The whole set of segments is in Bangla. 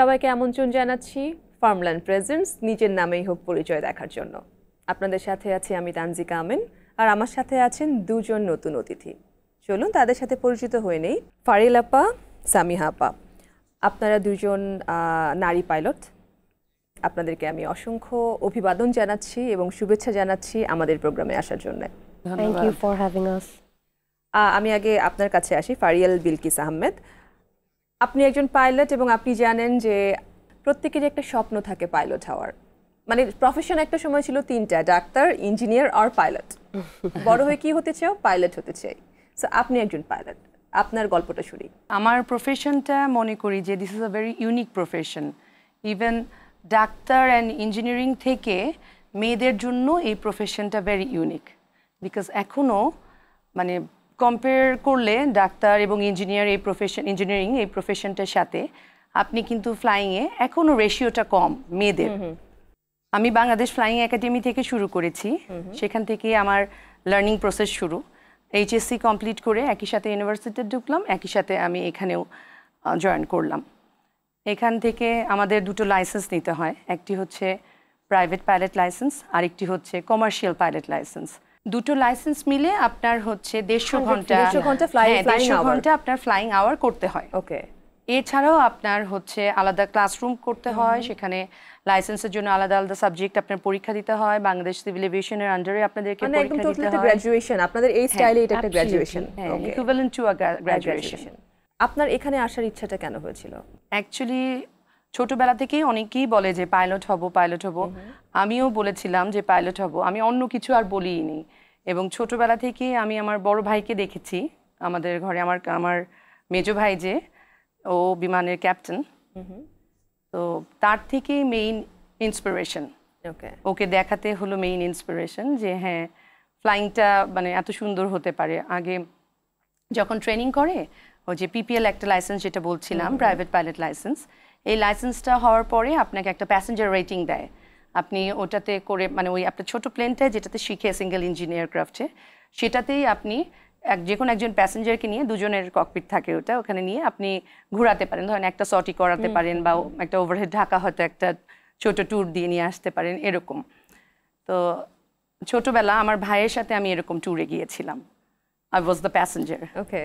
সবাইকে আমন্ত্রণ জানাচ্ছি ফার্মল্যান্ড প্রেজেন্টস নিজের নামেই হোক পরিচয় দেখার জন্য আপনাদের সাথে আছি আমি তানজিকা আমেন আর আমার সাথে আছেন দুজন নতুন অতিথি চলুন তাদের সাথে পরিচিত হয়ে নেই ফারিল আপা সামিহা আপা আপনারা দুজন নারী পাইলট আপনাদেরকে আমি অসংখ্য অভিবাদন জানাচ্ছি এবং শুভেচ্ছা জানাচ্ছি আমাদের প্রোগ্রামে আসার জন্য আমি আগে আপনার কাছে আসি ফারিয়াল বিলকিস আহমেদ আপনি একজন পাইলট এবং আপনি জানেন যে প্রত্যেকেরই একটা স্বপ্ন থাকে পাইলট হওয়ার মানে প্রফেশন একটা সময় ছিল তিনটা ডাক্তার ইঞ্জিনিয়ার আর পাইলট বড় হয়ে কি হতে চাও পাইলট হতে চাই সো আপনি একজন পাইলট আপনার গল্পটা শুনি আমার প্রফেশনটা মনে করি যে this is a very unique profession even doctor and engineering থেকে মেয়েদের জন্য এই প্রফেশনটা ভেরি ইউনিক বিকজ এখনও মানে কম্পেয়ার করলে ডাক্তার এবং ইঞ্জিনিয়ার এই প্রফেশন ইঞ্জিনিয়ারিং এই প্রফেশনটার সাথে আপনি কিন্তু ফ্লাইংয়ে এখনও রেশিওটা কম মেয়েদের আমি বাংলাদেশ ফ্লাইং একাডেমি থেকে শুরু করেছি সেখান থেকে আমার লার্নিং প্রসেস শুরু এইচএসসি কমপ্লিট করে একই সাথে ইউনিভার্সিটিতে ঢুকলাম একই সাথে আমি এখানেও জয়েন করলাম এখান থেকে আমাদের দুটো লাইসেন্স নিতে হয় একটি হচ্ছে প্রাইভেট পাইলট লাইসেন্স আরেকটি হচ্ছে কমার্শিয়াল পাইলট লাইসেন্স দুটো লাইসেন্স মিলে আপনার হচ্ছে দেড়শো ঘন্টা দেড়শো ঘন্টা হ্যাঁ, আপনার ফ্লাইং আওয়ার করতে হয় ওকে এছাড়াও আপনার হচ্ছে আলাদা ক্লাসরুম করতে হয় সেখানে লাইসেন্সের জন্য আলাদা আলাদা সাবজেক্ট আপনার পরীক্ষা দিতে হয় বাংলাদেশ সিভিল এভিয়েশনের আন্ডারে আপনাদেরকে মানে আপনাদের এই স্টাইলে হ্যাঁ, এটা একটা graduation equivalent to a graduation আপনার এখানে আসার ইচ্ছাটা কেন হয়েছিল অ্যাকচুয়ালি ছোটবেলা থেকেই অনেকেই বলে যে পাইলট হব পাইলট হব আমিও বলেছিলাম যে পাইলট হব আমি অন্য কিছু আর বলিনি এবং ছোটবেলা থেকে আমি আমার বড় ভাইকে দেখেছি আমাদের ঘরে আমার আমার মেজো ভাই যে ও বিমানের ক্যাপ্টেন তো তার থেকে মেইন ইন্সপিরেশন ওকে দেখাতে হলো মেইন ইন্সপিরেশন যে হ্যাঁ ফ্লাইংটা মানে এত সুন্দর হতে পারে আগে যখন ট্রেনিং করে ওই যে পিপিএল একটা লাইসেন্স যেটা বলছিলাম প্রাইভেট পাইলট লাইসেন্স এই লাইসেন্সটা হওয়ার পরে আপনাকে একটা প্যাসেঞ্জার রেটিং দেয় আপনি ওটাতে করে মানে ওই আপনার ছোট প্লেনটায় যেটাতে শিখে সিঙ্গেল ইঞ্জিন এয়ারক্রাফটে সেটাতেই আপনি এক যে কোনো একজন প্যাসেঞ্জারকে নিয়ে দুজনের ককপিট থাকে ওটা ওখানে নিয়ে আপনি ঘোরাতে পারেন ধরেন একটা সটি করাতে পারেন বা একটা ওভারহেড ঢাকা হয়তো একটা ছোট ট্যুর দিয়ে নিয়ে আসতে পারেন এরকম তো ছোটবেলা আমার ভাইয়ের সাথে আমি এরকম ট্যুরে গিয়েছিলাম I was the passenger okay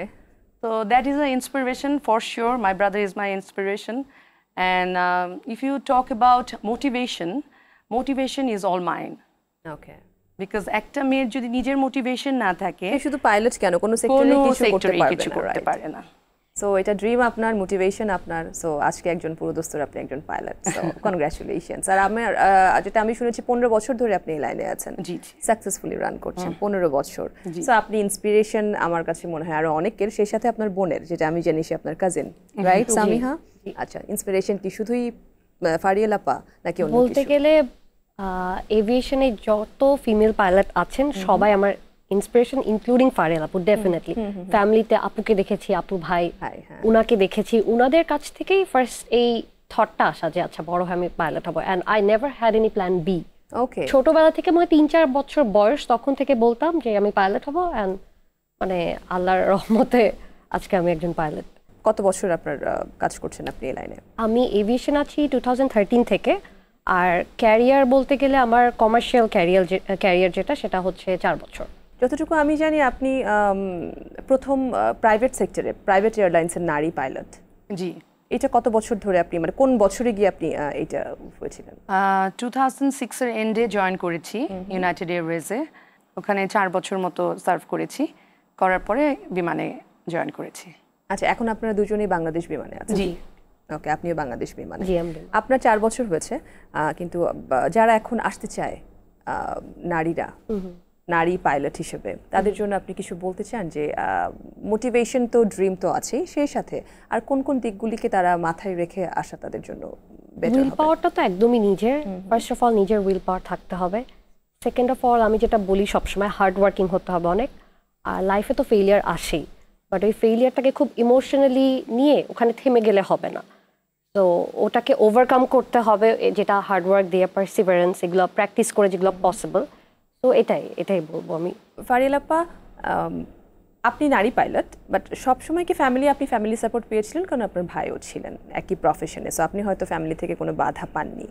তো that is a inspiration for sure my brother is my inspiration And um, if you talk about motivation, motivation is all mine okay because একটা মেয়ের যদি নিজের মোটিভেশন না থাকে শুধু পাইলট কেন কোনো সেক্টরে কিছু করতে কিছু না সো এটা ড্রিম আপনার মোটিভেশন আপনার সো আজকে একজন পুরোদস্তর আপনি একজন পাইলট সো কনগ্রাচুলেশনস আর আমার যেটা আমি শুনেছি পনেরো বছর ধরে আপনি এই লাইনে আছেন জি সাকসেসফুলি রান করছেন পনেরো বছর সো আপনি ইন্সপিরেশন আমার কাছে মনে হয় আরো অনেকের সেই সাথে আপনার বোনের যেটা আমি জানি সে আপনার কাজিন রাইট সামিহা আচ্ছা ইন্সপিরেশন কি শুধুই ফারিয়াল আপা নাকি অন্য বলতে গেলে এভিয়েশনে যত ফিমেল পাইলট আছেন সবাই আমার ইন্সপিরেশন ইনক্লুডিং ফারিয়েল আপু ডেফিনেটলি ফ্যামিলিতে আপুকে দেখেছি আপু ভাই হ্যাঁ। উনাকে দেখেছি উনাদের কাছ থেকেই ফার্স্ট এই থটটা আসা যে আচ্ছা বড় হয়ে আমি পাইলট হবো and I never had any plan B okay ছোটবেলা থেকে মানে তিন চার বছর বয়স তখন থেকে বলতাম যে আমি পাইলট হব অ্যান্ড মানে আল্লাহর রহমতে আজকে আমি একজন পাইলট কত বছর আপনার কাজ করছেন আপনি এই লাইনে আমি এভিয়েশন আছি টু থেকে আর ক্যারিয়ার বলতে গেলে আমার কমার্শিয়াল ক্যারিয়ার ক্যারিয়ার যেটা সেটা হচ্ছে চার বছর যতটুকু আমি জানি আপনি প্রথম প্রাইভেট সেক্টরে প্রাইভেট এয়ারলাইন্সের নারী পাইলট জি এটা কত বছর ধরে আপনি মানে কোন বছরে গিয়ে আপনি এটা হয়েছিলেন টু থাউজেন্ড সিক্সের এন্ডে জয়েন করেছি ইউনাইটেড এয়ারওয়েজে ওখানে চার বছর মতো সার্ভ করেছি করার পরে বিমানে জয়েন করেছি আচ্ছা এখন আপনারা দুজনেই বাংলাদেশ বিমানে আছেন জি ওকে আপনিও বাংলাদেশ বিমানে আপনার চার বছর হয়েছে কিন্তু যারা এখন আসতে চায় নারীরা নারী পাইলট হিসেবে তাদের জন্য আপনি কিছু বলতে চান যে মোটিভেশন তো ড্রিম তো আছেই সেই সাথে আর কোন কোন দিকগুলিকে তারা মাথায় রেখে আসা তাদের জন্য উইল পাওয়ারটা তো একদমই নিজের ফার্স্ট অফ অল নিজের উইল পাওয়ার থাকতে হবে সেকেন্ড অফ অল আমি যেটা বলি সবসময় হার্ড ওয়ার্কিং হতে হবে অনেক আর লাইফে তো ফেলিয়ার আসেই বাট ওই ফেইলিয়ারটাকে খুব ইমোশনালি নিয়ে ওখানে থেমে গেলে হবে না তো ওটাকে ওভারকাম করতে হবে যেটা হার্ডওয়ার্ক দিয়ে পার্সিভারেন্স এগুলো প্র্যাকটিস করে যেগুলো পসিবল তো এটাই এটাই বলবো আমি ফারিয়ালাপ্পা আপনি নারী পাইলট বাট সবসময় কি ফ্যামিলি আপনি ফ্যামিলি সাপোর্ট পেয়েছিলেন কারণ আপনার ভাইও ছিলেন একই প্রফেশনে সো আপনি হয়তো ফ্যামিলি থেকে কোনো বাধা পাননি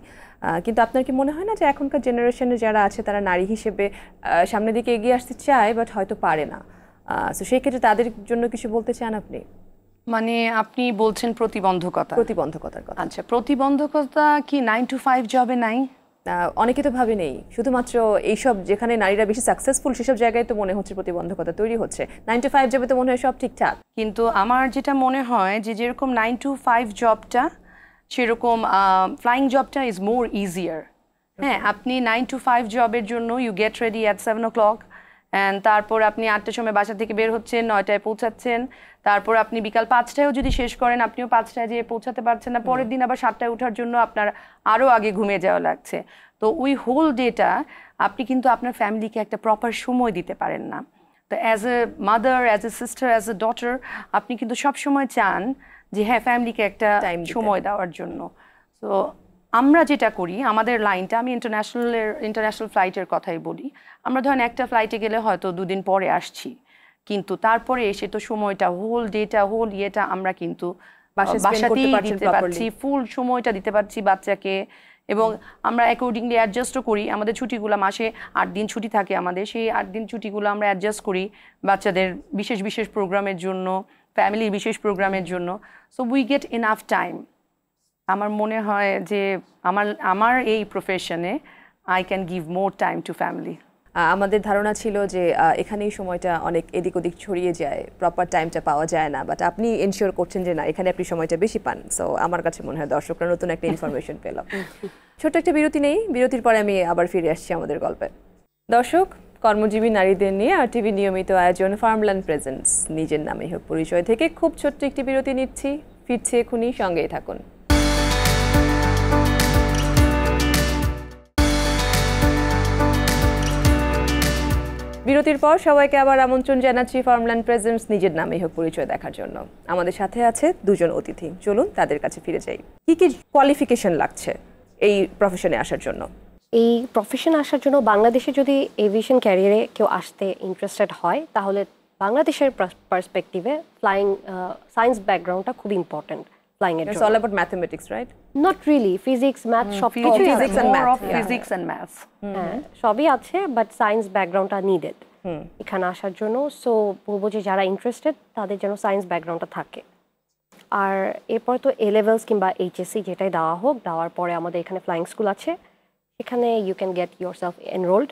কিন্তু আপনার কি মনে হয় না যে এখনকার জেনারেশনে যারা আছে তারা নারী হিসেবে সামনের দিকে এগিয়ে আসতে চায় বাট হয়তো পারে না তো সেই ক্ষেত্রে তাদের জন্য কিছু বলতে চান আপনি মানে আপনি বলছেন প্রতিবন্ধকতা প্রতিবন্ধকতার কথা আচ্ছা প্রতিবন্ধকতা কি নাইন টু ফাইভ জবে নাই অনেকে তো ভাবে নেই শুধুমাত্র এইসব যেখানে নারীরা বেশি সাকসেসফুল সেসব জায়গায় তো মনে হচ্ছে প্রতিবন্ধকতা তৈরি হচ্ছে নাইন টু ফাইভ জবে তো মনে হয় সব ঠিকঠাক কিন্তু আমার যেটা মনে হয় যে যেরকম নাইন টু ফাইভ জবটা সেরকম ফ্লাইং জবটা ইজ মোর ইজিয়ার হ্যাঁ আপনি নাইন টু ফাইভ জবের জন্য you get ready at seven o'clock and তারপর আপনি আটটার সময় বাসা থেকে বের হচ্ছেন নয়টায় পৌঁছাচ্ছেন তারপর আপনি বিকাল পাঁচটায়ও যদি শেষ করেন আপনিও পাঁচটায় যেয়ে পৌঁছাতে পারছেন না পরের দিন আবার সাতটায় ওঠার জন্য আপনার আরও আগে ঘুমিয়ে যাওয়া লাগছে তো ওই হোল ডেটা আপনি কিন্তু আপনার ফ্যামিলিকে একটা প্রপার সময় দিতে পারেন না তো as a mother as a sister as a daughter আপনি কিন্তু সবসময় চান যে হ্যাঁ ফ্যামিলিকে একটা সময় দেওয়ার জন্য তো আমরা যেটা করি আমাদের লাইনটা আমি ইন্টারন্যাশনালের ইন্টারন্যাশনাল ফ্লাইটের কথাই বলি আমরা ধরেন একটা ফ্লাইটে গেলে হয়তো দুদিন পরে আসছি কিন্তু তারপরে এসে তো সময়টা হোল ডেটা হোল ইয়েটা আমরা কিন্তু বাসাতেই দিতে পারছি ফুল সময়টা দিতে পারছি বাচ্চাকে এবং আমরা অ্যাকর্ডিংলি অ্যাডজাস্টও করি আমাদের ছুটিগুলো মাসে আট দিন ছুটি থাকে আমাদের সেই আট দিন ছুটিগুলো আমরা অ্যাডজাস্ট করি বাচ্চাদের বিশেষ বিশেষ প্রোগ্রামের জন্য ফ্যামিলির বিশেষ প্রোগ্রামের জন্য so we get enough time আমার মনে হয় যে আমার আমার এই প্রফেশনে I can give more time to family আমাদের ধারণা ছিল যে এখানেই সময়টা অনেক এদিক ওদিক ছড়িয়ে যায় প্রপার টাইমটা পাওয়া যায় না বাট আপনি এনশিওর করছেন যে না এখানে আপনি সময়টা বেশি পান সো আমার কাছে মনে হয় দর্শকরা নতুন একটা ইনফরমেশন পেল ছোট্ট একটা বিরতি নেই বিরতির পরে আমি আবার ফিরে আসছি আমাদের গল্পে দর্শক কর্মজীবী নারীদের নিয়ে আর টিভি নিয়মিত আয়োজন ফার্মল্যান্ড প্রেজেন্স নিজের নামে হোক পরিচয় থেকে খুব ছোট্ট একটি বিরতি নিচ্ছি ফিরছে এখনই সঙ্গেই থাকুন বিরতির পর সবাইকে আবার আমন্ত্রণ জানাচ্ছি ফার্মল্যান্ড প্রেজেন্স নিজের নামেই হোক পরিচয় দেখার জন্য আমাদের সাথে আছে দুজন অতিথি চলুন তাদের কাছে ফিরে যাই কি কি কোয়ালিফিকেশন লাগছে এই প্রফেশনে আসার জন্য এই প্রফেশন আসার জন্য বাংলাদেশে যদি এভিয়েশন ক্যারিয়ারে কেউ আসতে ইন্টারেস্টেড হয় তাহলে বাংলাদেশের পার্সপেক্টিভে ফ্লাইং সায়েন্স ব্যাকগ্রাউন্ডটা খুব important applying it. It's all about mathematics, right? Not really. Physics, math, সব hmm. কিছু physics and math. Yeah. Physics and math. সবই hmm. hmm. আছে বাট সায়েন্স ব্যাকগ্রাউন্ডটা নিডেড এখানে আসার জন্য সো বলবো যে যারা ইন্টারেস্টেড তাদের যেন সায়েন্স ব্যাকগ্রাউন্ডটা থাকে আর এরপর তো এ লেভেলস কিংবা এইচএসসি যেটাই দেওয়া হোক দেওয়ার পরে আমাদের এখানে ফ্লাইং স্কুল আছে এখানে you can get yourself enrolled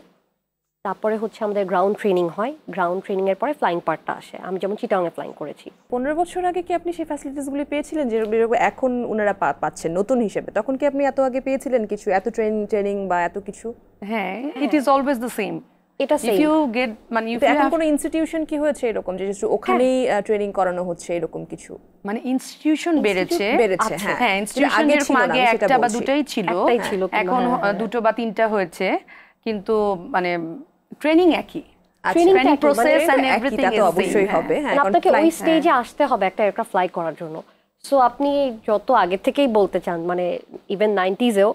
তারপরে হচ্ছে আমাদের গ্রাউন্ড ট্রেনিং হয় গ্রাউন্ড ট্রেনিং এর পরে ফ্লাইং পার্টটা আসে আমি যেমন এ ফ্লাইং করেছি পনেরো বছর আগে কি আপনি সেই গুলি পেয়েছিলেন যে এখন ওনারা পাচ্ছেন নতুন হিসেবে তখন কি আপনি এত আগে পেয়েছিলেন কিছু এত ট্রেনিং ট্রেনিং বা এত কিছু হ্যাঁ it is always the same এটা ইফ ইউ গেট মানে ইফ এখন কোনো ইনস্টিটিউশন কি হয়েছে এরকম যে ওখানেই ট্রেনিং হ্যাঁ। করানো হচ্ছে এরকম কিছু মানে ইনস্টিটিউশন বেড়েছে বেড়েছে হ্যাঁ ইনস্টিটিউশন আচ্ছা। হ্যাঁ, আগে একটা বা দুটাই ছিল এখন হ্যাঁ, দুটো বা তিনটা হয়েছে কিন্তু মানে ট্রেনিং একই ট্রেনিং প্রসেস এন্ড এভরিথিং তো অবশ্যই হবে হ্যাঁ, আপনাকে ওই স্টেজে হ্যাঁ। আসতে হবে একটা এয়ারক্রাফট ফ্লাই করার জন্য সো আপনি যত আগে থেকেই বলতে চান মানে ইভেন নাইনটিজেও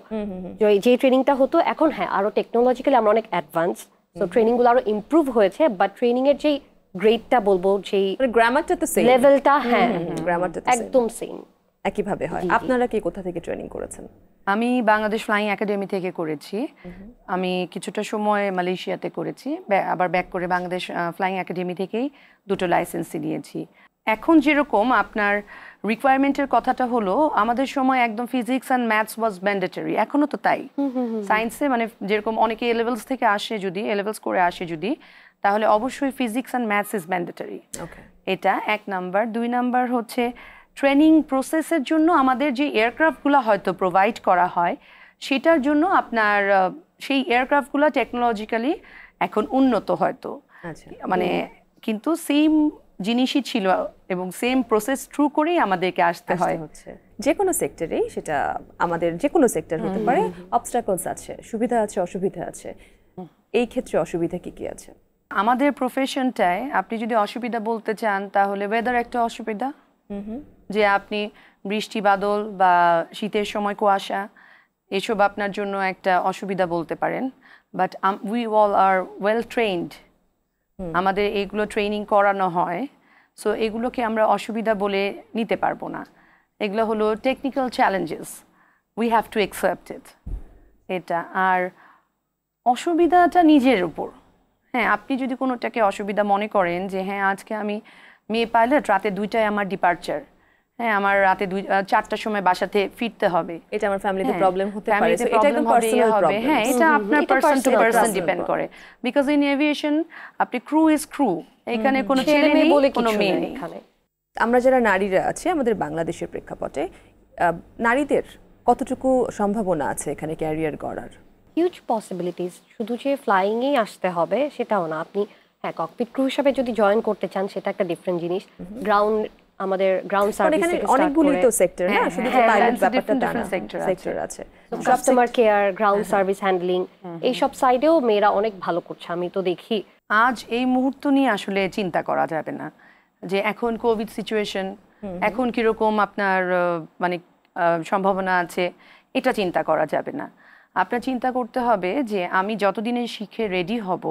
যে ট্রেনিংটা হতো এখন হ্যাঁ আরো টেকনোলজিক্যালি আমরা অনেক অ্যাডভান্স তো ট্রেনিং গুলো আরো ইমপ্রুভ হয়েছে বাট ট্রেনিং এর যেই গ্রেডটা বলবো যেই গ্রামারটা মানে তো লেভেলটা হ্যাঁ গ্রামারটা একদম সেম একইভাবে হয় আপনারা কি কোথা থেকে ট্রেনিং করেছেন আমি বাংলাদেশ ফ্লাইং একাডেমি থেকে করেছি আমি কিছুটা সময় মালয়েশিয়াতে করেছি আবার ব্যাক করে বাংলাদেশ ফ্লাইং একাডেমি থেকেই দুটো লাইসেন্স নিয়েছি এখন যেরকম আপনার রিকোয়ারমেন্টের কথাটা হলো আমাদের সময় একদম physics and maths was mandatory এখনো তো তাই সায়েন্সে মানে যেরকম অনেকে এলেভেলস থেকে আসে যদি এলেভেলস করে আসে যদি তাহলে অবশ্যই physics and maths is mandatory এটা এক নাম্বার দুই নাম্বার হচ্ছে ট্রেনিং প্রসেসের জন্য আমাদের যে এয়ারক্রাফটগুলো হয়তো প্রোভাইড করা হয় সেটার জন্য আপনার সেই এয়ারক্রাফটগুলো টেকনোলজিক্যালি এখন উন্নত হয়তো আচ্ছা। মানে কিন্তু সেম জিনিসই ছিল এবং সেম প্রসেস থ্রু করেই আমাদেরকে আসতে হয় হচ্ছে যে কোনো সেক্টরেই সেটা আমাদের যে কোনো সেক্টর হতে পারে অবস্ট্রাকলস আছে সুবিধা আছে অসুবিধা আছে এই ক্ষেত্রে অসুবিধা কি কি আছে আমাদের প্রফেশনটায় আপনি যদি অসুবিধা বলতে চান তাহলে ওয়েদার একটা অসুবিধা হুম হুম যে আপনি বৃষ্টি বাদল বা শীতের সময় কুয়াশা এসব আপনার জন্য একটা অসুবিধা বলতে পারেন but we all are well trained আমাদের এগুলো ট্রেনিং করানো হয় সো এগুলোকে আমরা অসুবিধা বলে নিতে পারবো না এগুলো হলো technical challenges we have to accept it এটা আর অসুবিধাটা নিজের উপর হ্যাঁ আপনি যদি কোনোটাকে অসুবিধা মনে করেন যে হ্যাঁ আজকে আমি মেয়ে পাইলট রাতে দুইটায় আমার ডিপার্চার হ্যাঁ আমার রাতে দুই চারটার সময় বাসাতে ফিরতে হবে এটা আমার ফ্যামিলিতে প্রবলেম হতে পারে এটা একদম পার্সোনাল হবে হ্যাঁ এটা আপনার পার্সন টু পার্সন ডিপেন্ড করে বিকজ ইন এভিয়েশন আপনি ক্রু ইজ ক্রু এখানে কোনো ছেলে নেই কোনো মেয়ে নেই আমরা যারা নারীরা আছে আমাদের বাংলাদেশের প্রেক্ষাপটে নারীদের কতটুকু সম্ভাবনা আছে এখানে ক্যারিয়ার গড়ার হিউজ পসিবিলিটিস শুধু যে ফ্লাইংয়েই আসতে হবে সেটাও না আপনি হ্যাঁ ককপিট ক্রু হিসাবে যদি জয়েন করতে চান সেটা একটা ডিফারেন্ট জিনিস গ্রাউন্ড আমাদের গ্রাউন্ড সার্ভিস এখানে অনেকগুলি তো সেক্টর হ্যাঁ, হ্যাঁ, হ্যাঁ, না শুধু যে পাইলট ব্যাপারটা না সেক্টর আছে customer care ground service handling এই সব সাইডেও মেয়েরা অনেক ভালো করছে আমি তো দেখি আজ এই মুহূর্ত নিয়ে আসলে চিন্তা করা যাবে না যে এখন কোভিড সিচুয়েশন এখন কিরকম আপনার মানে সম্ভাবনা আছে এটা চিন্তা করা যাবে না আপনার চিন্তা করতে হবে যে আমি যতদিনে শিখে রেডি হব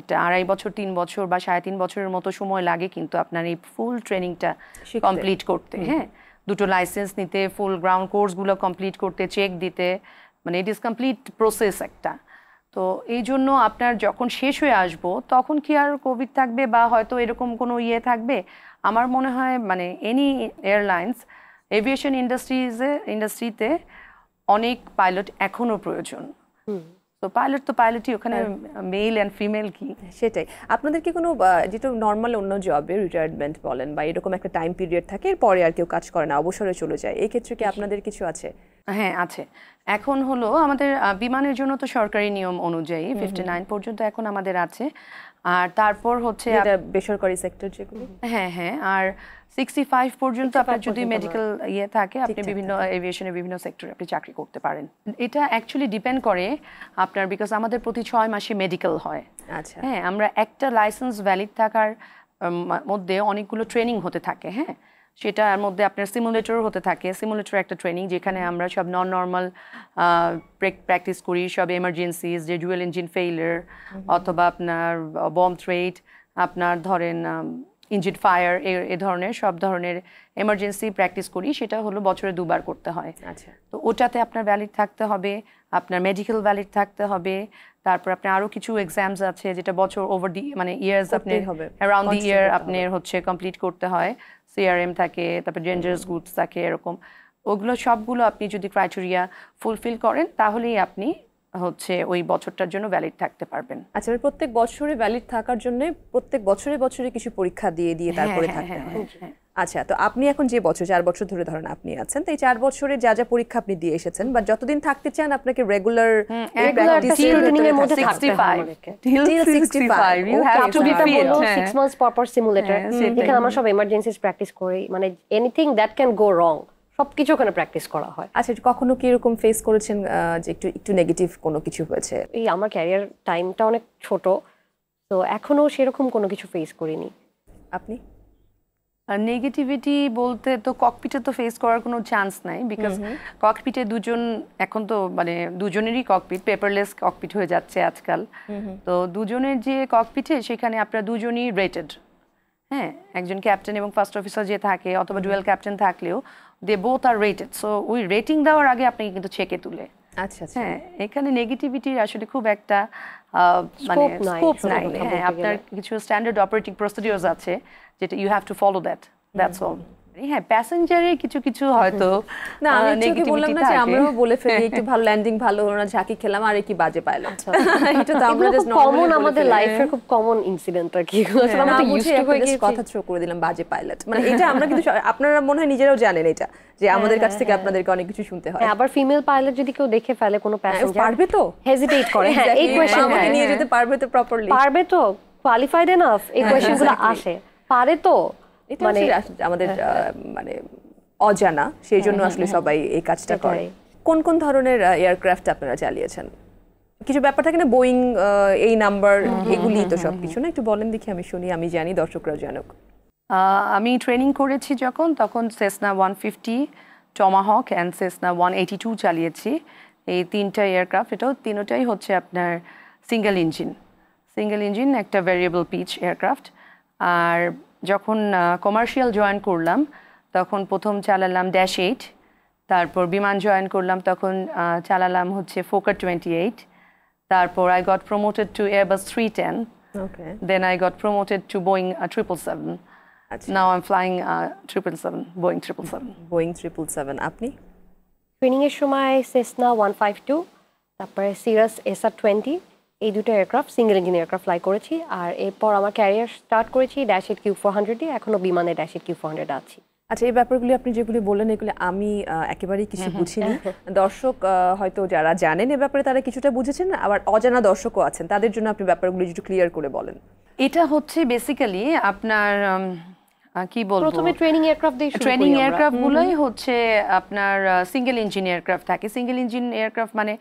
এটা আড়াই বছর তিন বছর বা সাড়ে তিন বছরের মতো সময় লাগে কিন্তু আপনার এই ফুল ট্রেনিংটা কমপ্লিট করতে হ্যাঁ দুটো লাইসেন্স নিতে ফুল গ্রাউন্ড কোর্সগুলো কমপ্লিট করতে চেক দিতে মানে ইট ইজ কমপ্লিট প্রসেস একটা তো এই জন্য আপনার যখন শেষ হয়ে আসব তখন কি আর কোভিড থাকবে বা হয়তো এরকম কোনো ইয়ে থাকবে আমার মনে হয় মানে এনি এয়ারলাইন্স এভিয়েশন ইন্ডাস্ট্রিজে ইন্ডাস্ট্রিতে অনেক পাইলট এখনও প্রয়োজন তো পাইলট তো পাইলটই ওখানে মেল অ্যান্ড ফিমেল কি সেটাই আপনাদের কি কোনো যেটা নর্মাল অন্য জবে রিটায়ারমেন্ট বলেন বা এরকম একটা টাইম পিরিয়ড থাকে এরপরে আর কেউ কাজ করে না অবসরে চলে যায় এই ক্ষেত্রে কি আপনাদের কিছু আছে হ্যাঁ আছে এখন হলো আমাদের বিমানের জন্য তো সরকারি নিয়ম অনুযায়ী ফিফটি নাইন পর্যন্ত এখন আমাদের আছে আর তারপর হচ্ছে বেসরকারি সেক্টর যেগুলো হ্যাঁ হ্যাঁ আর সিক্সটি ফাইভ পর্যন্ত আপনার যদি মেডিকেল ইয়ে থাকে আপনি বিভিন্ন এভিয়েশনের বিভিন্ন সেক্টরে আপনি চাকরি করতে পারেন এটা অ্যাকচুয়ালি ডিপেন্ড করে আপনার বিকজ আমাদের প্রতি ছয় মাসে মেডিকেল হয় আচ্ছা হ্যাঁ আমরা একটা লাইসেন্স ভ্যালিড থাকার মধ্যে অনেকগুলো ট্রেনিং হতে থাকে হ্যাঁ সেটার মধ্যে আপনার সিমুলেটর হতে থাকে সিমুলেটর একটা ট্রেনিং যেখানে আমরা সব নন নর্মাল প্র্যাকটিস করি সব এমার্জেন্সিস যে জুয়েল ইঞ্জিন ফেইলার অথবা আপনার বম থ্রেট আপনার ধরেন ইঞ্জিন ফায়ার এ ধরনের সব ধরনের এমার্জেন্সি প্র্যাকটিস করি সেটা হলো বছরে দুবার করতে হয় আচ্ছা তো ওটাতে আপনার ভ্যালিড থাকতে হবে আপনার মেডিকেল ভ্যালিড থাকতে হবে তারপর আপনার আরও কিছু এক্সামস আছে যেটা বছর ওভার দি মানে ইয়ার্স আপনি অ্যারাউন্ড দি ইয়ার আপনার হচ্ছে কমপ্লিট করতে হয় সিআরএম থাকে তারপর ডেঞ্জারাস গুডস থাকে এরকম ওগুলো সবগুলো আপনি যদি ক্রাইটেরিয়া ফুলফিল করেন তাহলেই আপনি হচ্ছে ওই বছরটার জন্য ভ্যালিড থাকতে পারবেন আচ্ছা মানে প্রত্যেক বছরে ভ্যালিড থাকার জন্য প্রত্যেক বছরে বছরে কিছু পরীক্ষা দিয়ে দিয়ে হ্যাঁ, তারপরে হ্যাঁ, থাকতে হ্যাঁ, হবে আচ্ছা তো আপনি এখন যে বছর চার বছর ধরে ধরেন আপনি আছেন তো এই চার বছরে যা যা পরীক্ষা আপনি দিয়ে এসেছেন বা যতদিন থাকতে চান আপনাকে রেগুলার আমরা সব এমার্জেন্সিস প্র্যাকটিস করি মানে anything that can go wrong সব কিছু ওখানে প্র্যাকটিস করা হয় আচ্ছা কখনো কি এরকম ফেস করেছেন যে একটু একটু নেগেটিভ কোনো কিছু হয়েছে এই আমার ক্যারিয়ার টাইমটা অনেক ছোট তো এখনও সেরকম কোনো কিছু ফেস করিনি আপনি নেগেটিভিটি বলতে তো ককপিটে তো ফেস করার কোনো চান্স নাই বিকজ ককপিটে দুজন এখন তো মানে দুজনেরই ককপিট পেপারলেস ককপিট হয়ে যাচ্ছে আজকাল তো দুজনের যে ককপিটে সেখানে আপনারা দুজনই রেটেড হ্যাঁ একজন ক্যাপ্টেন এবং ফার্স্ট অফিসার যে থাকে অথবা ডুয়েল ক্যাপ্টেন থাকলেও they both are rated so ওই রেটিং দেওয়ার আগে আপনাকে কিন্তু চেকে তুলে আচ্ছা, আচ্ছা হ্যাঁ এখানে নেগেটিভিটির আসলে খুব একটা মানে স্কোপ নাই হ্যাঁ আপনার কিছু স্ট্যান্ডার্ড অপারেটিং প্রসিডিওরস আছে যেটা you have to follow that that's all হ্যাঁ প্যাসেঞ্জারের কিছু কিছু হয়তো না আমি কি বললাম না যে আমরাও বলে ফেলি একটু ভালো ল্যান্ডিং ভালো হলো না ঝাঁকি খেলাম আর কি বাজে পাইলাম আচ্ছা, আচ্ছা। এটা তো আমরা জাস্ট কমন আমাদের হ্যাঁ। খুব কমন ইনসিডেন্ট আর কি হ্যাঁ, আমরা কথা থ্রো করে দিলাম বাজে পাইলট মানে এটা আমরা কিন্তু আপনারা মনে হয় নিজেরাও জানেন এটা যে হ্যাঁ, আমাদের কাছ থেকে আপনাদেরকে অনেক কিছু শুনতে হয় আবার ফিমেল পাইলট যদি কেউ দেখে ফেলে কোনো প্যাসেঞ্জার পারবে তো হেজিটেট করে এই কোশ্চেন মানে আমাকে নিয়ে যেতে পারবে তো প্রপারলি পারবে তো কোয়ালিফাইড এনাফ এই কোশ্চেনগুলো আসে পারে তো মানে আমাদের হ্যাঁ, হ্যাঁ। মানে অজানা সেই হ্যাঁ, জন্য আসলে সবাই এই কাজটা করে কোন কোন ধরনের এয়ারক্রাফট আপনারা চালিয়েছেন কিছু ব্যাপার থাকে না বোয়িং এই নাম্বার এগুলি তো সব কিছু না একটু বলেন দেখি আমি শুনি আমি জানি দর্শকরা জানুক আমি ট্রেনিং করেছি যখন তখন Cessna one fifty Tomahawk and Cessna one eighty two চালিয়েছি এই তিনটা এয়ারক্রাফট এটাও তিনটাই হচ্ছে আপনার সিঙ্গেল ইঞ্জিন সিঙ্গেল ইঞ্জিন একটা ভ্যারিয়েবল পিচ এয়ারক্রাফট আর যখন কমার্শিয়াল জয়েন করলাম তখন প্রথম চালালাম ড্যাশ এইট তারপর বিমান জয়েন করলাম তখন চালালাম হচ্ছে ফোকার টোয়েন্টি এইট তারপর I got promoted to Airbus three ten then I got promoted to Boeing triple seven now I flying triple seven Boeing triple seven Boeing triple seven আপনি ট্রেনিংয়ের সময় সেসনা ওয়ান ফাইভ টু তারপরে সিরাস এসআর টোয়েন্টি এই দুটো aircraft single engine aircraft fly করেছি আর এরপর আমার ক্যারিয়ার স্টার্ট করেছি dash eight Q four hundred দিয়ে এখনও বিমানে dash eight Q four hundred আছি আচ্ছা এই ব্যাপারগুলি আপনি যেগুলি বললেন এগুলি আমি একেবারেই কিছু হ্যাঁ, হ্যাঁ। বুঝিনি দর্শক হয়তো যারা জানেন এ ব্যাপারে তারা কিছুটা বুঝেছেন আবার অজানা দর্শকও আছেন তাদের জন্য আপনি ব্যাপারগুলি একটু ক্লিয়ার করে বলেন এটা হচ্ছে বেসিক্যালি আপনার কি বলবো প্রথমে ট্রেনিং এয়ারক্রাফট দিয়ে ট্রেনিং এয়ারক্রাফট গুলোই হচ্ছে আপনার সিঙ্গেল ইঞ্জিন এয়ারক্রাফট থাকে সিঙ্গেল ইঞ্জিন এয়ারক্রাফট মানে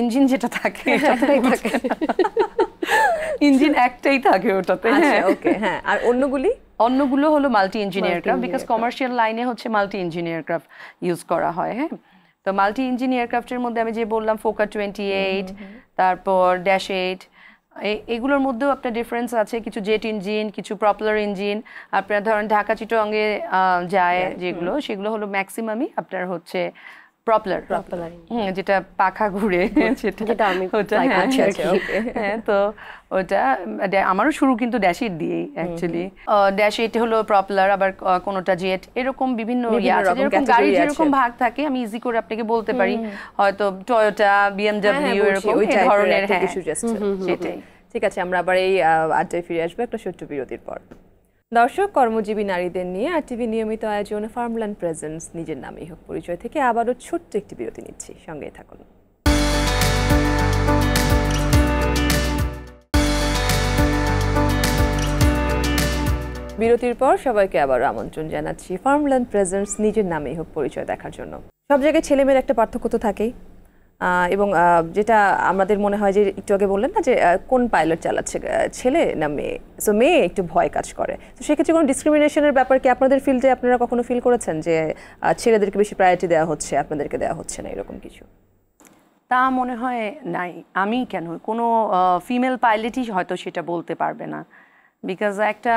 ইঞ্জিন যেটা থাকে সেটাই হ্যাঁ, থাকে ইঞ্জিন একটাই থাকে ওটাতে আচ্ছা, হ্যাঁ ওকে হ্যাঁ আর অন্যগুলি অন্যগুলো হলো multi engine aircraft because commercial লাইনে হচ্ছে মাল্টি ইঞ্জিন এয়ারক্রাফট ইউজ করা হয় হ্যাঁ তো মাল্টি ইঞ্জিন এয়ারক্রাফটের মধ্যে আমি যে বললাম ফোকা টোয়েন্টি এইট তারপর ড্যাশ এইট এগুলোর মধ্যেও আপনার ডিফারেন্স আছে কিছু জেট ইঞ্জিন কিছু প্রপলার ইঞ্জিন আপনার ধরেন ঢাকা চিটোঙ্গে যায় যেগুলো সেগুলো হলো ম্যাক্সিমামই আপনার হচ্ছে প্রপলার যেটা পাখা ঘুরে যেটা ওটা হ্যাঁ, হ্যাঁ, তো ওটা আমারও শুরু কিন্তু dash eight actually dash eight হলো প্রপলার আবার কোনোটা জেট এরকম বিভিন্ন ইয়ে যেরকম গাড়ি যেরকম ভাগ থাকে আমি ইজি করে আপনাকে বলতে পারি হয়তো টয়োটা হ্যাঁ, বিএমডাব্লিউ এরকম ধরনের হ্যাঁ সেটাই ঠিক আছে আমরা আবার এই আড্ডায় ফিরে আসবো একটা সত্য বিরতির পর দর্শক কর্মজীবী নারীদের নিয়ে আর টিভি নিয়মিত আয়োজন ফার্মল্যান্ড প্রেজেন্স নিজের নামেই হোক পরিচয় থেকে আবারও ছোট্ট একটি বিরতি নিচ্ছি সঙ্গে থাকুন বিরতির পর সবাইকে আবারও আমন্ত্রণ জানাচ্ছি ফার্মল্যান্ড প্রেজেন্স নিজের নামেই হোক পরিচয় দেখার জন্য সব জায়গায় ছেলেমেয়ের একটা পার্থক্য তো থাকেই এবং যেটা আমাদের মনে হয় যে একটু আগে বললেন না যে কোন পাইলট চালাচ্ছে ছেলে না মেয়ে সো মেয়ে একটু ভয় কাজ করে তো সেক্ষেত্রে কোনো ডিসক্রিমিনেশনের ব্যাপার কি আপনাদের ফিল্ডে আপনারা কখনো ফিল করেছেন যে ছেলেদেরকে বেশি প্রায়োরিটি দেওয়া হচ্ছে আপনাদেরকে দেওয়া হচ্ছে না এরকম কিছু তা মনে হয় নাই আমি কেন কোনো ফিমেল পাইলটই হয়তো সেটা বলতে পারবে না বিকজ একটা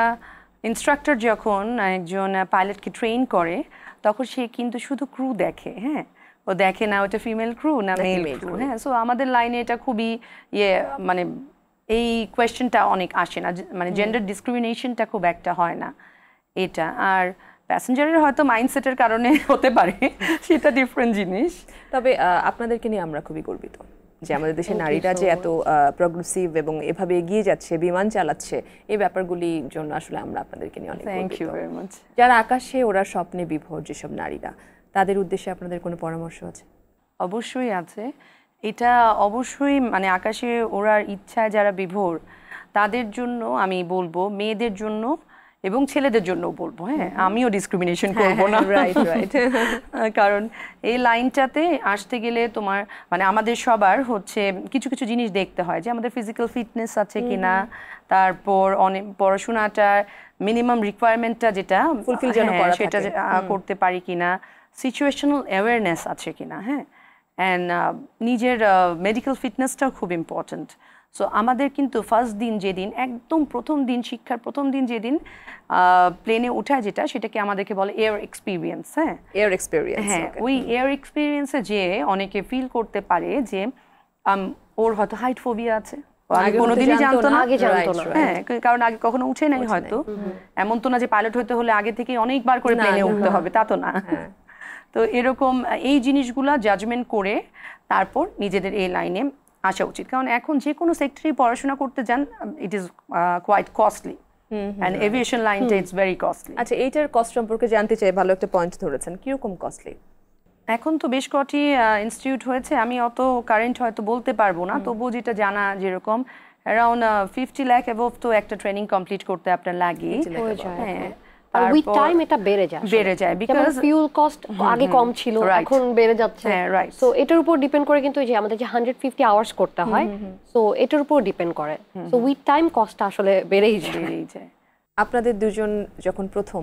ইনস্ট্রাক্টর যখন একজন পাইলটকে ট্রেন করে তখন সে কিন্তু শুধু ক্রু দেখে হ্যাঁ ও দেখে না ওটা ফিমেল ক্রু না মেল ক্রু হ্যাঁ সো আমাদের লাইনে এটা খুবই ইয়ে মানে এই কোয়েশ্চেনটা অনেক আসে না মানে জেন্ডার ডিসক্রিমিনেশনটা খুব একটা হয় না এটা আর প্যাসেঞ্জারের হয়তো মাইন্ডসেটের কারণে হতে পারে সেটা ডিফারেন্ট জিনিস তবে আপনাদেরকে নিয়ে আমরা খুবই গর্বিত যে আমাদের দেশে নারীরা যে এত প্রগ্রেসিভ এবং এভাবে এগিয়ে যাচ্ছে বিমান চালাচ্ছে এই ব্যাপারগুলির জন্য আসলে আমরা আপনাদেরকে নিয়ে অনেক থ্যাংক ইউ ভেরি মাচ যারা আকাশে ওরা স্বপ্নে বিভোর যেসব নারীরা তাদের উদ্দেশ্যে আপনাদের কোনো পরামর্শ আছে অবশ্যই আছে এটা অবশ্যই মানে আকাশে ওড়ার ইচ্ছায় যারা বিভোর তাদের জন্য আমি বলবো মেয়েদের জন্য এবং ছেলেদের জন্য বলবো হ্যাঁ আমিও ডিসক্রিমিনেশন হ্যাঁ, করবো না রাইট রাইট কারণ এই লাইনটাতে আসতে গেলে তোমার মানে আমাদের সবার হচ্ছে কিছু কিছু জিনিস দেখতে হয় যে আমাদের ফিজিক্যাল ফিটনেস আছে কিনা তারপর অনেক পড়াশোনাটা মিনিমাম রিকোয়ারমেন্টটা যেটা হ্যাঁ, সেটা করতে পারি কিনা সিচুয়েশনাল অ্যাওয়ারনেস আছে কি না হ্যাঁ অ্যান্ড uh, নিজের মেডিকেল uh, ফিটনেসটাও খুব ইম্পর্ট্যান্ট সো আমাদের কিন্তু ফার্স্ট দিন যেদিন একদম প্রথম দিন শিক্ষার প্রথম দিন যেদিন প্লেনে uh, ওঠা যেটা সেটাকে আমাদেরকে বলে এয়ার এক্সপিরিয়েন্স হ্যাঁ এয়ার এক্সপিরিয়েন্স হ্যাঁ ওই এয়ার এক্সপিরিয়েন্সে যে অনেকে ফিল করতে পারে যে um, ওর হয়তো হাইট ফোবিয়া আছে কোনোদিনই জানতো না হ্যাঁ কারণ আগে কখনো উঠে নাই হয়তো এমন তো না যে পাইলট হতে হলে আগে থেকে অনেকবার করে প্লেনে উঠতে হবে তা তো না হ্যাঁ। তো এরকম এই জিনিসগুলো জাজমেন্ট করে তারপর নিজেদের এই লাইনে আসা উচিত কারণ এখন যে কোনো সেক্টরে পড়াশোনা করতে যান it is quite costly and aviation লাইনটা ইটস ভেরি কস্টলি আচ্ছা এইটার কস্ট সম্পর্কে জানতে চাই ভালো একটা পয়েন্ট ধরেছেন কীরকম কস্টলি এখন তো বেশ কটি ইনস্টিটিউট হয়েছে আমি অত কারেন্ট হয়তো বলতে পারবো না তবুও যেটা জানা যেরকম অ্যারাউন্ড ফিফটি ল্যাক অ্যাভোভ তো একটা ট্রেনিং কমপ্লিট করতে আপনার লাগে হ্যাঁ উইথ টাইম ছিল হ্যাঁ, এটার উপর এটার বেড়েই আপনাদের দুজন যখন প্রথম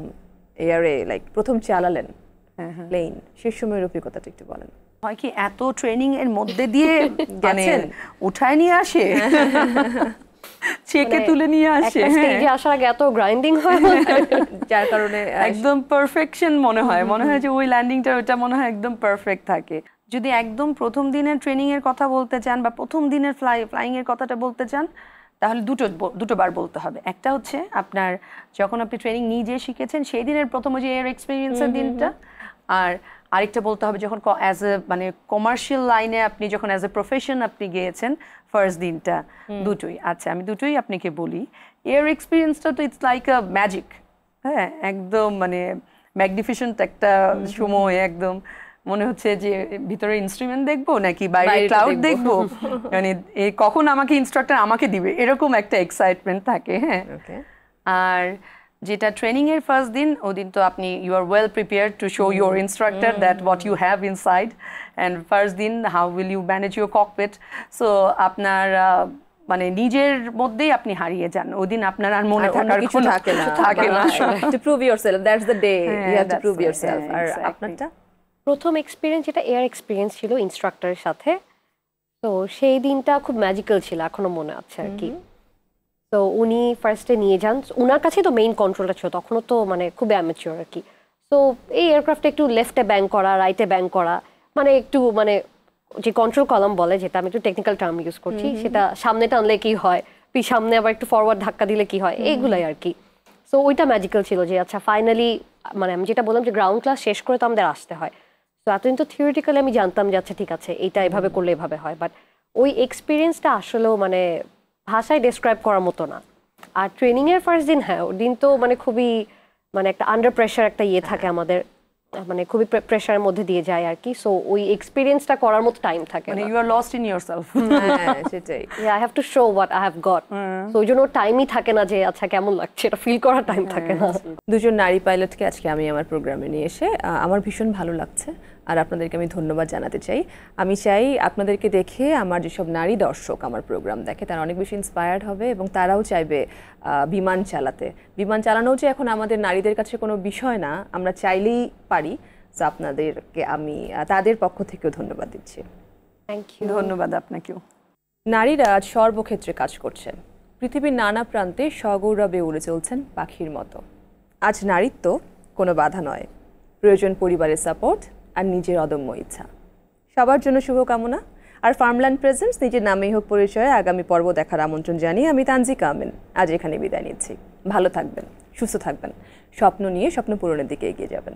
এয়ারে লাইক প্রথম চালালেন প্লেন হ্যাঁ, হ্যাঁ। সে সময়ের অভিজ্ঞতাটা একটু বলেন হয় কি এত ট্রেনিং এর মধ্যে দিয়ে মানে উঠায় নিয়ে আসে চেকে মানে তুলে নিয়ে আসে স্টেজে হ্যাঁ। আসার আগে এত গ্রাইন্ডিং হয় যার কারণে একদম পারফেকশন মনে হয় মনে হয় যে ওই ল্যান্ডিংটা ওটা মনে হয় একদম পারফেক্ট থাকে যদি একদম প্রথম দিনের ট্রেনিং এর কথা বলতে চান বা প্রথম দিনের ফ্লাই ফ্লাইং এর কথাটা বলতে চান তাহলে দুটো দুটো বার বলতে হবে একটা হচ্ছে আপনার যখন আপনি ট্রেনিং নিজে শিখেছেন সেই দিনের প্রথম যে এর এক্সপিরিয়েন্সের দিনটা আর আরেকটা বলতে হবে যখন অ্যাজ এ মানে কমার্শিয়াল লাইনে আপনি যখন অ্যাজ এ প্রফেশন আপনি গিয়েছেন ফার্স্ট দিনটা দুটোই আচ্ছা আমি দুটোই আপনাকে বলি এর এক্সপিরিয়েন্সটা তো ইটস লাইক আ ম্যাজিক হ্যাঁ একদম মানে ম্যাগনিফিসেন্ট একটা সময় একদম মনে হচ্ছে যে ভিতরে ইনস্ট্রুমেন্ট দেখবো নাকি বাইরে ক্লাউড দেখবো মানে কখন আমাকে ইনস্ট্রাক্টর আমাকে দিবে এরকম একটা এক্সাইটমেন্ট থাকে হ্যাঁ আর যেটা ট্রেনিং এর ফার্স্ট দিন ওদিন তো আপনি you are well prepare to show your instructor that what you have inside and first দিন how will you manage your cockpit so আপনার মানে নিজের মধ্যেই আপনি হারিয়ে যান ওদিন আপনার আর মনে থাকার কিছু থাকে না থাকে না to prove yourself that's the day you have to prove yourself আর আপনারটা প্রথম এক্সপেরিয়েন্স এটা এয়ার এক্সপেরিয়েন্স ছিল ইনস্ট্রাক্টরের সাথে তো সেই দিনটা খুব ম্যাজিক্যাল ছিল এখনো মনে আছে আর কি তো উনি ফার্স্টে নিয়ে যান ওনার কাছে তো মেইন কন্ট্রোলটা ছিল তখনও তো মানে খুব অ্যামেচিওর আর কি তো এই এয়ারক্রাফ্টে একটু লেফটে ব্যাং করা রাইটে ব্যাং করা মানে একটু মানে যে কন্ট্রোল কলম বলে যেটা আমি একটু টেকনিক্যাল টার্ম ইউজ করছি সেটা সামনে টানলে কি হয় পি সামনে আবার একটু ফরওয়ার্ড ধাক্কা দিলে কি হয় এইগুলাই আর কি সো ওইটা ম্যাজিক্যাল ছিল যে আচ্ছা ফাইনালি মানে আমি যেটা বললাম যে গ্রাউন্ড ক্লাস শেষ করে তো আমাদের আসতে হয় তো এতদিন তো থিওরিটিক্যালি আমি জানতাম যে আচ্ছা ঠিক আছে এটা এভাবে করলে এভাবে হয় বাট ওই এক্সপিরিয়েন্সটা আসলেও মানে ভাষায় ডেসক্রাইব করার মতো না আর ট্রেনিংয়ের ফার্স্ট দিন হ্যাঁ দিন তো মানে খুবই মানে একটা আন্ডার প্রেশার একটা ইয়ে থাকে আমাদের মানে খুবই প্রেশারের মধ্যে দিয়ে যায় আর কি সো ওই এক্সপেরিয়েন্সটা করার মতো টাইম থাকে মানে you are lost in yourself হ্যাঁ সেটাই I have to show what I have got so ওই জন্য টাইমই থাকে না যে আচ্ছা কেমন লাগছে এটা ফিল করার টাইম হ্যাঁ, থাকে না দুজন নারী পাইলটকে আজকে আমি আমার প্রোগ্রামে নিয়ে এসে আমার ভীষণ ভালো লাগছে আর আপনাদেরকে আমি ধন্যবাদ জানাতে চাই আমি চাই আপনাদেরকে দেখে আমার যেসব নারী দর্শক আমার প্রোগ্রাম দেখে তারা অনেক বেশি ইন্সপায়ার্ড হবে এবং তারাও চাইবে বিমান চালাতে বিমান চালানোও যে এখন আমাদের নারীদের কাছে কোনো বিষয় না আমরা চাইলেই পারি তো আপনাদেরকে আমি তাদের পক্ষ থেকেও ধন্যবাদ দিচ্ছি থ্যাংক ইউ ধন্যবাদ আপনাকেও নারীরা আজ সর্বক্ষেত্রে কাজ করছেন পৃথিবীর নানা প্রান্তে সগৌরবে উড়ে চলছেন পাখির মতো আজ নারীত্ব কোনো বাধা নয় প্রয়োজন পরিবারের সাপোর্ট আর নিজের অদম্য ইচ্ছা সবার জন্য শুভকামনা আর ফার্মল্যান্ড প্রেজেন্টস নিজের নামেই হোক পরিচয়ে আগামী পর্ব দেখার আমন্ত্রণ জানিয়ে আমি তানজি কামেন আজ এখানে বিদায় নিচ্ছি ভালো থাকবেন সুস্থ থাকবেন স্বপ্ন নিয়ে স্বপ্ন পূরণের দিকে এগিয়ে যাবেন